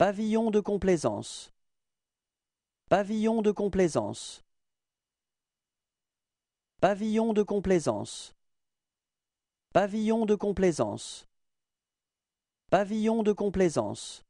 Pavillon de complaisance. Pavillon de complaisance. Pavillon de complaisance. Pavillon de complaisance. Pavillon de complaisance.